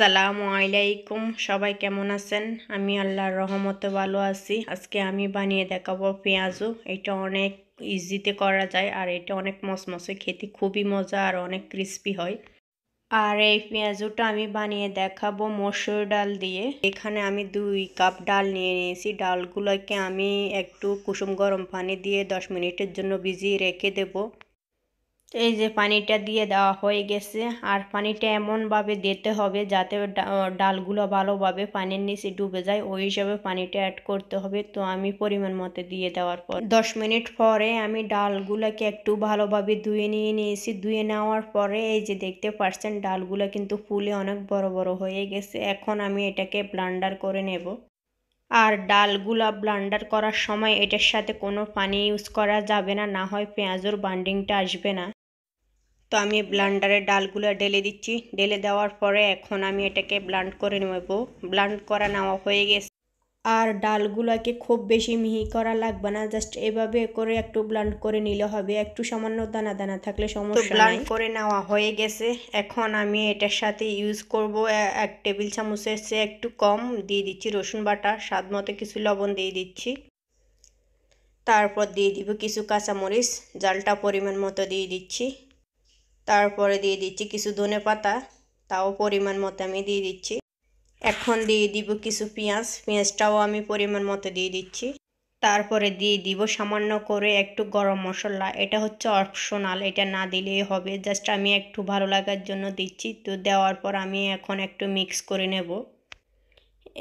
সালাম আলাইকুম সবাই কেমন আছেন আমি আল্লাহর রহমতে ভালো আছি আজকে আমি বানিয়ে দেখাবো পেঁয়াজও এটা অনেক ইজিতে করা যায় আর এটা অনেক মসমসে খেতে খুবই মজা আর অনেক ক্রিস্পি হয় আর এই পেঁয়াজুটা আমি বানিয়ে দেখাবো মসুর ডাল দিয়ে এখানে আমি দুই কাপ ডাল নিয়ে নিয়েছি ডালগুলোকে আমি একটু কুসুম গরম পানি দিয়ে দশ মিনিটের জন্য ভিজিয়ে রেখে দেবো এই যে পানিটা দিয়ে দেওয়া হয়ে গেছে আর পানিটা এমনভাবে দিতে হবে যাতে ডালগুলো ভালোভাবে পানির নিচে ডুবে যায় ওই হিসাবে পানিটা অ্যাড করতে হবে তো আমি পরিমাণ মতো দিয়ে দেওয়ার পর দশ মিনিট পরে আমি ডালগুলোকে একটু ভালোভাবে ধুয়ে নিয়ে নিয়েছি ধুয়ে নেওয়ার পরে এই যে দেখতে পাচ্ছেন ডালগুলো কিন্তু ফুলে অনেক বড় বড় হয়ে গেছে এখন আমি এটাকে ব্লান্ডার করে নেব আর ডালগুলা ব্লান্ডার করার সময় এটার সাথে কোনো পানি ইউজ করা যাবে না না হয় পেঁয়াজের বান্ডিংটা আসবে না তো আমি ব্লান্ডারে ডালগুলো ঢেলে দিচ্ছি ডেলে দেওয়ার পরে এখন আমি এটাকে ব্লান্ড করে নেব ব্লান্ড করা নেওয়া হয়ে গেছে আর ডালগুলোকে খুব বেশি মিহি করা লাগবে না জাস্ট এভাবে করে একটু ব্লান্ড করে নিলে হবে একটু সামান্য দানা দানা থাকলে সমস্যা ব্লান্ড করে নেওয়া হয়ে গেছে এখন আমি এটার সাথে ইউজ করব এক টেবিল চামচের চেয়ে একটু কম দিয়ে দিচ্ছি রসুন বাটা স্বাদ মতো কিছু লবণ দিয়ে দিচ্ছি তারপর দিয়ে দিব কিছু কাঁচামরিচ জালটা পরিমাণ মতো দিয়ে দিচ্ছি তারপরে দিয়ে দিচ্ছি কিছু ধনে পাতা তাও পরিমাণ মতো আমি দিয়ে দিচ্ছি এখন দিয়ে দিব কিছু পেঁয়াজ পেঁয়াজটাও আমি পরিমাণ মতো দিয়ে দিচ্ছি তারপরে দিয়ে দিব সামান্য করে একটু গরম মশলা এটা হচ্ছে অপশনাল এটা না দিলেই হবে জাস্ট আমি একটু ভালো লাগার জন্য দিচ্ছি তো দেওয়ার পর আমি এখন একটু মিক্স করে নেব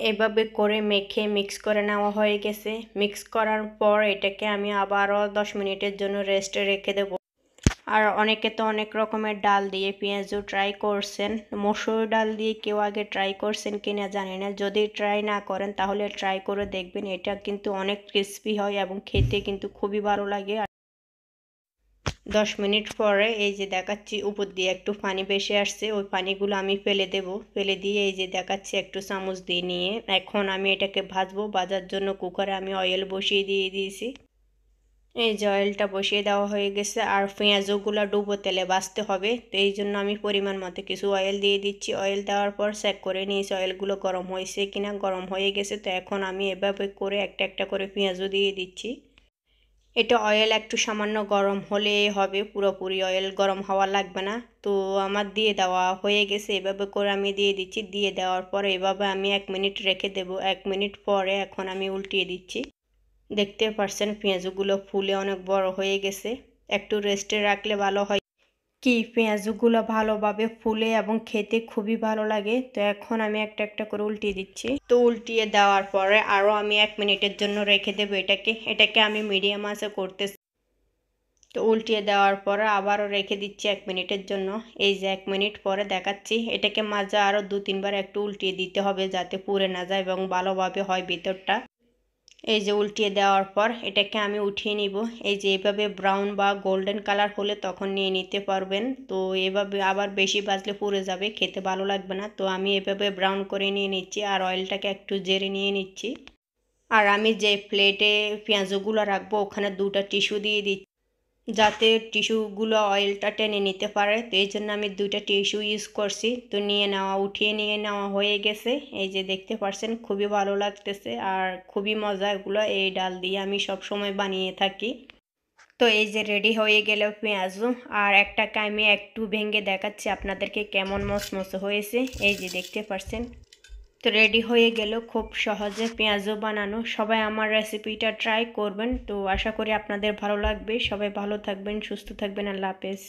এভাবে করে মেখে মিক্স করে নেওয়া হয়ে গেছে মিক্স করার পর এটাকে আমি আবারও দশ মিনিটের জন্য রেস্টে রেখে দেব আর অনেকে তো অনেক রকমের ডাল দিয়ে পেঁয়াজও ট্রাই করছেন মসুর ডাল দিয়ে কেউ আগে ট্রাই করছেন কিনা জানি না যদি ট্রাই না করেন তাহলে ট্রাই করে দেখবেন এটা কিন্তু অনেক ক্রিস্পি হয় এবং খেতে কিন্তু খুবই ভালো লাগে দশ মিনিট পরে এই যে দেখাচ্ছি উপর দিয়ে একটু পানি বেশি আসছে ওই পানিগুলো আমি ফেলে দেব ফেলে দিয়ে এই যে দেখাচ্ছি একটু চামচ দিয়ে নিয়ে এখন আমি এটাকে ভাজবো ভাজার জন্য কুকারে আমি অয়েল বসিয়ে দিয়ে দিয়েছি এই জয়েলটা বসিয়ে দেওয়া হয়ে গেছে আর পেঁয়াজগুলো ডুবো তেলে বাঁচতে হবে তো এই জন্য আমি পরিমাণ মতো কিছু অয়েল দিয়ে দিচ্ছি অয়েল দেওয়ার পর চেক করে নিয়েছি অয়েলগুলো গরম হয়েছে কিনা গরম হয়ে গেছে তো এখন আমি এভাবে করে একটা একটা করে পেঁয়াজও দিয়ে দিচ্ছি এটা অয়েল একটু সামান্য গরম হলে হবে পুরোপুরি অয়েল গরম হওয়া লাগবে না তো আমার দিয়ে দেওয়া হয়ে গেছে এভাবে করে আমি দিয়ে দিচ্ছি দিয়ে দেওয়ার পর এভাবে আমি এক মিনিট রেখে দেব এক মিনিট পরে এখন আমি উল্টিয়ে দিচ্ছি দেখতে পারছেন পেঁয়াজগুলো ফুলে অনেক বড় হয়ে গেছে একটু রেস্টে রাখলে ভালো হয় কি পেঁয়াজগুলো ভালোভাবে ফুলে এবং খেতে খুবই ভালো লাগে তো এখন আমি একটা একটা করে উল্টিয়ে দিচ্ছি তো উল্টিয়ে দেওয়ার পরে আরও আমি এক মিনিটের জন্য রেখে দেবো এটাকে এটাকে আমি মিডিয়াম আসে করতে তো উল্টিয়ে দেওয়ার পরে আবারও রেখে দিচ্ছি এক মিনিটের জন্য এই যে এক মিনিট পরে দেখাচ্ছি এটাকে মাঝে আরও দু তিনবার একটু উল্টিয়ে দিতে হবে যাতে পুড়ে না যায় এবং ভালোভাবে হয় ভিতরটা এই যে উল্টিয়ে দেওয়ার পর এটাকে আমি উঠিয়ে নিব এই যে এভাবে ব্রাউন বা গোল্ডেন কালার হলে তখন নিয়ে নিতে পারবেন তো এভাবে আবার বেশি বাজলে পুড়ে যাবে খেতে ভালো লাগবে না তো আমি এভাবে ব্রাউন করে নিয়ে নিচ্ছি আর অয়েলটাকে একটু জেরে নিয়ে নিচ্ছি আর আমি যে প্লেটে পেঁয়াজগুলো রাখবো ওখানে দুটা টিস্যু দিয়ে দিচ্ছি যাতে টিস্যুগুলো অয়েলটা টেনে নিতে পারে তো এই জন্য আমি দুইটা টিস্যু ইউজ করছি তো নিয়ে নেওয়া উঠিয়ে নিয়ে নেওয়া হয়ে গেছে এই যে দেখতে পাচ্ছেন খুবই ভালো লাগতেছে আর খুবই মজা এগুলো এই ডাল দিয়ে আমি সব সময় বানিয়ে থাকি তো এই যে রেডি হয়ে গেল পেঁয়াজও আর একটাকে আমি একটু ভেঙে দেখাচ্ছি আপনাদেরকে কেমন মশমশো হয়েছে এই যে দেখতে পাচ্ছেন তো রেডি হয়ে গেল খুব সহজে পেঁয়াজও বানানো সবাই আমার রেসিপিটা ট্রাই করবেন তো আশা করি আপনাদের ভালো লাগবে সবাই ভালো থাকবেন সুস্থ থাকবেন আল্লাহ হাফেজ